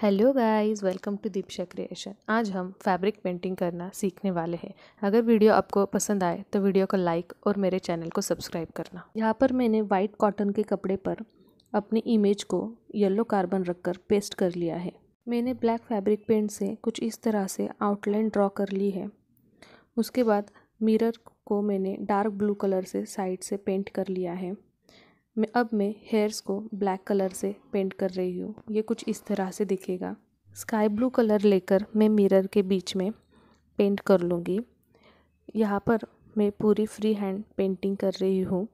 hello guys welcome to Deepsha creation आज हम fabric painting करना सीखने वाले हैं अगर वीडियो आपको पसंद आए तो वीडियो को लाइक और मेरे चैनल को सब्सक्राइब करना यहाँ पर मैंने वाइट कॉटन के कपड़े पर अपनी इमेज को येलो कार्बन रखकर पेस्ट कर लिया है मैंने ब्लैक फैब्रिक पेंट से कुछ इस तरह से आउटलाइन ड्रॉ कर ली है उसके बाद मिरर को मैंने डार्क ब्लू कलर से साइड से पेंट कर लिया है मैं अब मैं हेयर्स को ब्लैक कलर से पेंट कर रही हूँ ये कुछ इस तरह से दिखेगा स्काई ब्लू कलर लेकर मैं मिरर के बीच में पेंट कर लूँगी यहाँ पर मैं पूरी फ्री हैंड पेंटिंग कर रही हूँ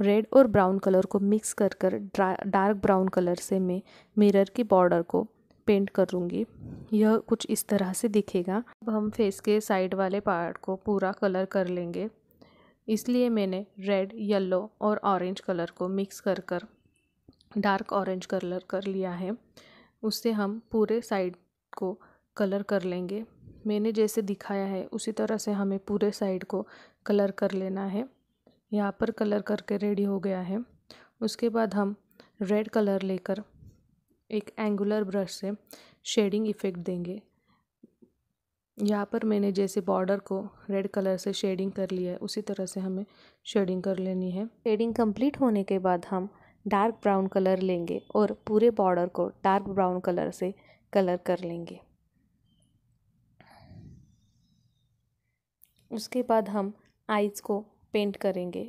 रेड और ब्राउन कलर को मिक्स कर कर डार्क ब्राउन कलर से मैं मिरर की बॉर्डर को पेंट कर लूँगी यह कुछ इस तरह से दिखेगा अब हम फेस के साइड वाले पार्ट को पूरा कलर कर लेंगे इसलिए मैंने रेड येलो और ऑरेंज कलर को मिक्स कर कर डार्क ऑरेंज कलर कर लिया है उससे हम पूरे साइड को कलर कर लेंगे मैंने जैसे दिखाया है उसी तरह से हमें पूरे साइड को कलर कर लेना है यहाँ पर कलर करके रेडी हो गया है उसके बाद हम रेड कलर लेकर एक एंगुलर ब्रश से शेडिंग इफ़ेक्ट देंगे यहाँ पर मैंने जैसे बॉर्डर को रेड कलर से शेडिंग कर लिया है उसी तरह से हमें शेडिंग कर लेनी है शेडिंग कंप्लीट होने के बाद हम डार्क ब्राउन कलर लेंगे और पूरे बॉर्डर को डार्क ब्राउन कलर से कलर कर लेंगे उसके बाद हम आइज़ को पेंट करेंगे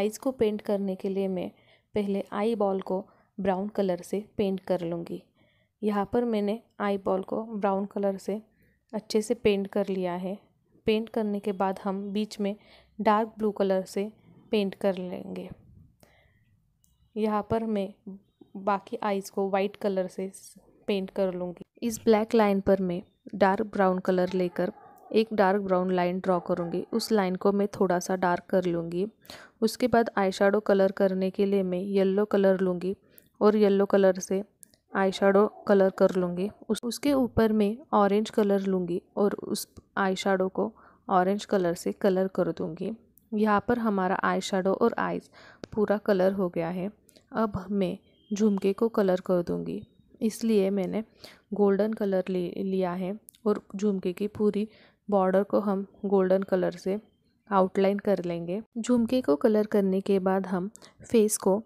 आइज़ को पेंट करने के लिए मैं पहले आई बॉल को ब्राउन कलर से पेंट कर लूँगी यहाँ पर मैंने आई बॉल को ब्राउन कलर से अच्छे से पेंट कर लिया है पेंट करने के बाद हम बीच में डार्क ब्लू कलर से पेंट कर लेंगे यहाँ पर मैं बाकी आइज़ को वाइट कलर से पेंट कर लूँगी इस ब्लैक लाइन पर मैं डार्क ब्राउन कलर लेकर एक डार्क ब्राउन लाइन ड्रॉ करूँगी उस लाइन को मैं थोड़ा सा डार्क कर लूँगी उसके बाद आई कलर करने के लिए मैं येल्लो कलर लूँगी और येल्लो कलर से आई कलर कर लूँगी उस उसके ऊपर मैं ऑरेंज कलर लूँगी और उस आई को ऑरेंज कलर से कलर कर दूँगी यहाँ पर हमारा आई और आइज पूरा कलर हो गया है अब मैं झुमके को कलर कर दूँगी इसलिए मैंने गोल्डन कलर ले लिया है और झुमके की पूरी बॉर्डर को हम गोल्डन कलर से आउटलाइन कर लेंगे झुमके को कलर करने के बाद हम फेस को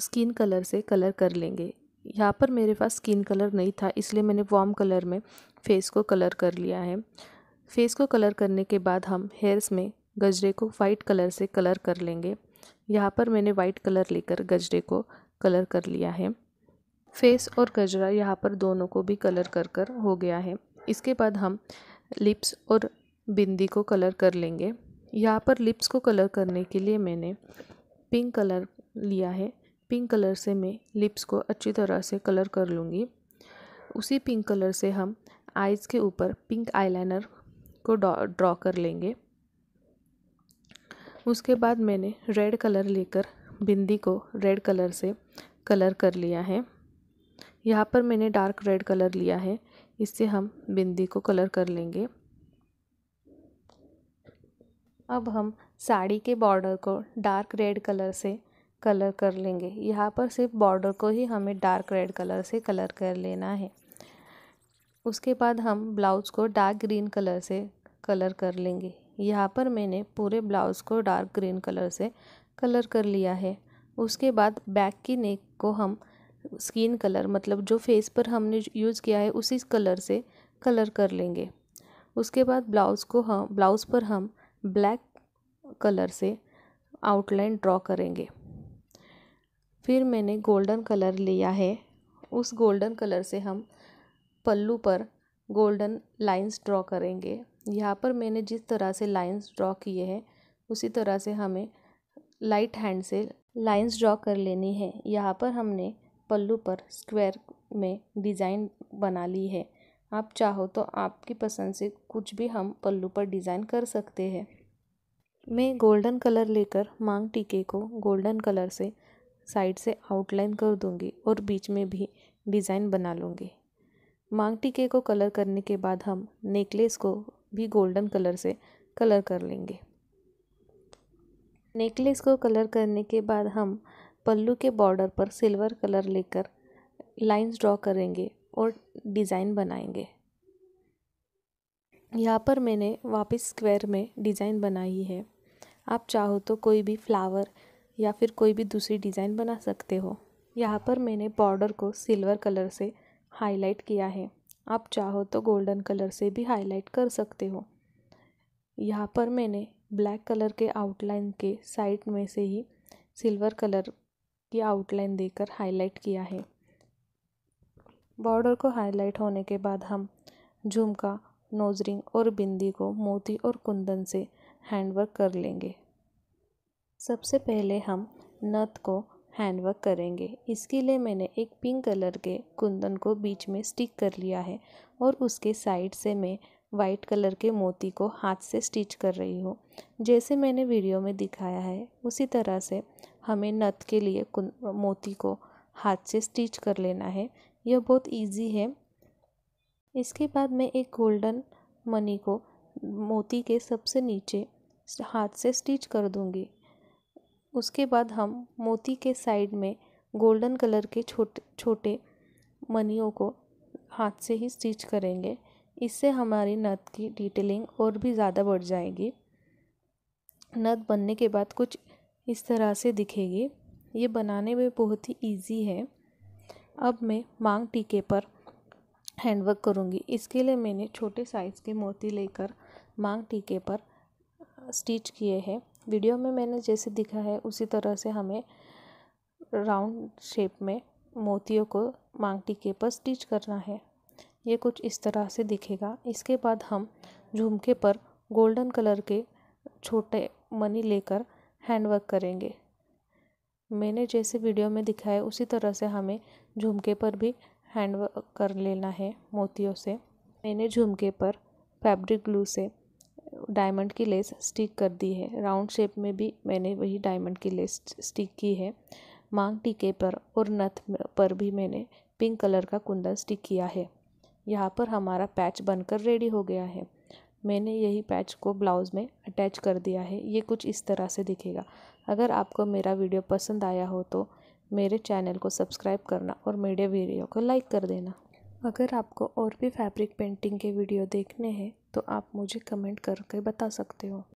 स्किन कलर से कलर कर लेंगे यहाँ पर मेरे पास स्किन कलर नहीं था इसलिए मैंने वॉम कलर में फेस को कलर कर लिया है फेस को कलर करने के बाद हम हेयर्स में गजरे को वाइट कलर से कलर कर लेंगे यहाँ पर मैंने वाइट कलर लेकर गजरे को कलर कर लिया है फेस और गजरा यहाँ पर दोनों को भी कलर कर कर हो गया है इसके बाद हम लिप्स और बिंदी को कलर कर लेंगे यहाँ पर लिप्स को कलर करने के लिए मैंने पिंक कलर लिया है पिंक कलर से मैं लिप्स को अच्छी तरह से कलर कर लूँगी उसी पिंक कलर से हम आइज़ के ऊपर पिंक आईलाइनर को ड्रॉ कर लेंगे उसके बाद मैंने रेड कलर लेकर बिंदी को रेड कलर से कलर कर लिया है यहाँ पर मैंने डार्क रेड कलर लिया है इससे हम बिंदी को कलर कर लेंगे अब हम साड़ी के बॉर्डर को डार्क रेड कलर से कलर कर लेंगे यहाँ पर सिर्फ बॉर्डर को ही हमें डार्क रेड कलर से कलर कर लेना है उसके बाद हम ब्लाउज़ को डार्क ग्रीन कलर से कलर कर लेंगे यहाँ पर मैंने पूरे ब्लाउज़ को डार्क ग्रीन कलर से कलर कर लिया है उसके बाद बैक की नेक को हम स्किन कलर मतलब जो फेस पर हमने यूज़ किया है उसी कलर से कलर कर लेंगे उसके बाद ब्लाउज़ को हम ब्लाउज़ पर हम ब्लैक कलर से आउटलाइन ड्रॉ करेंगे फिर मैंने गोल्डन कलर लिया है उस गोल्डन कलर से हम पल्लू पर गोल्डन लाइंस ड्रॉ करेंगे यहाँ पर मैंने जिस तरह से लाइंस ड्रॉ किए हैं उसी तरह से हमें लाइट हैंड से लाइंस ड्रॉ कर लेनी है यहाँ पर हमने पल्लू पर स्क्वायर में डिज़ाइन बना ली है आप चाहो तो आपकी पसंद से कुछ भी हम पल्लू पर डिज़ाइन कर सकते हैं मैं गोल्डन कलर लेकर मांग टीके को गोल्डन कलर से साइड से आउटलाइन कर दूंगी और बीच में भी डिज़ाइन बना लूँगी मांग टीके को कलर करने के बाद हम नेकलेस को भी गोल्डन कलर से कलर कर लेंगे नेकलेस को कलर करने के बाद हम पल्लू के बॉर्डर पर सिल्वर कलर लेकर लाइंस ड्रॉ करेंगे और डिज़ाइन बनाएंगे यहाँ पर मैंने वापस स्क्वायर में डिज़ाइन बनाई है आप चाहो तो कोई भी फ्लावर या फिर कोई भी दूसरी डिज़ाइन बना सकते हो यहाँ पर मैंने बॉर्डर को सिल्वर कलर से हाईलाइट किया है आप चाहो तो गोल्डन कलर से भी हाईलाइट कर सकते हो यहाँ पर मैंने ब्लैक कलर के आउटलाइन के साइड में से ही सिल्वर कलर की आउटलाइन देकर हाईलाइट किया है बॉर्डर को हाईलाइट होने के बाद हम झुमका नोज रिंग और बिंदी को मोती और कुंदन से हैंडवर्क कर लेंगे सबसे पहले हम नथ को हैंडवर्क करेंगे इसके लिए मैंने एक पिंक कलर के कुंदन को बीच में स्टिक कर लिया है और उसके साइड से मैं वाइट कलर के मोती को हाथ से स्टिच कर रही हूँ जैसे मैंने वीडियो में दिखाया है उसी तरह से हमें नथ के लिए मोती को हाथ से स्टिच कर लेना है यह बहुत इजी है इसके बाद मैं एक गोल्डन मनी को मोती के सबसे नीचे हाथ से स्टिच कर दूँगी उसके बाद हम मोती के साइड में गोल्डन कलर के छोटे छोटे मनियों को हाथ से ही स्टिच करेंगे इससे हमारी नथ की डिटेलिंग और भी ज़्यादा बढ़ जाएगी नथ बनने के बाद कुछ इस तरह से दिखेगी ये बनाने में बहुत ही इजी है अब मैं मांग टीके पर हैंडवर्क करूँगी इसके लिए मैंने छोटे साइज़ के मोती लेकर मांग टीके पर स्टिच किए हैं वीडियो में मैंने जैसे दिखा है उसी तरह से हमें राउंड शेप में मोतियों को मांग टीके पर स्टिच करना है ये कुछ इस तरह से दिखेगा इसके बाद हम झुमके पर गोल्डन कलर के छोटे मनी लेकर हैंडवर्क करेंगे मैंने जैसे वीडियो में दिखाया उसी तरह से हमें झुमके पर भी हैंडवर्क कर लेना है मोतियों से मैंने झुमके पर फैब्रिक ग्लू से डायमंड की लेस स्टिक कर दी है राउंड शेप में भी मैंने वही डायमंड की लेस स्टिक की है मांग टीके पर और नथ पर भी मैंने पिंक कलर का कुंदन स्टिक किया है यहाँ पर हमारा पैच बनकर रेडी हो गया है मैंने यही पैच को ब्लाउज़ में अटैच कर दिया है ये कुछ इस तरह से दिखेगा अगर आपको मेरा वीडियो पसंद आया हो तो मेरे चैनल को सब्सक्राइब करना और मेरे वीडियो को लाइक कर देना अगर आपको और भी फैब्रिक पेंटिंग के वीडियो देखने हैं तो आप मुझे कमेंट करके बता सकते हो